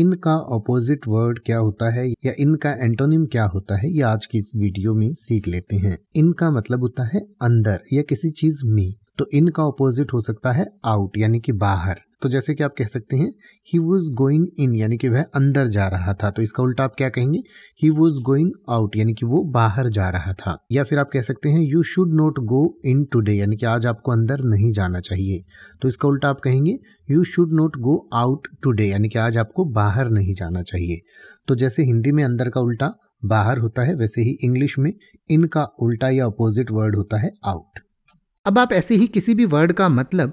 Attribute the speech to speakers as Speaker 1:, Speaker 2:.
Speaker 1: इनका opposite word क्या होता है या इनका एंटोनिम क्या होता है ये आज की इस वीडियो में सीख लेते हैं इनका मतलब होता है अंदर या किसी चीज में तो इनका ऑपोजिट हो सकता है आउट यानी कि बाहर तो जैसे कि आप कह सकते हैं ही वॉज गोइंग इन यानी कि वह अंदर जा रहा था तो इसका उल्टा आप क्या कहेंगे ही वॉज गोइंग आउट यानी कि वो बाहर जा रहा था या फिर आप कह सकते हैं you should not go in today यानी कि आज आपको अंदर नहीं जाना चाहिए तो इसका उल्टा आप कहेंगे you should not go out today यानी कि आज आपको बाहर नहीं जाना चाहिए तो जैसे हिंदी में अंदर का उल्टा बाहर होता है वैसे ही इंग्लिश में इनका उल्टा या अपोजिट वर्ड होता है आउट अब आप ऐसे ही किसी भी वर्ड का मतलब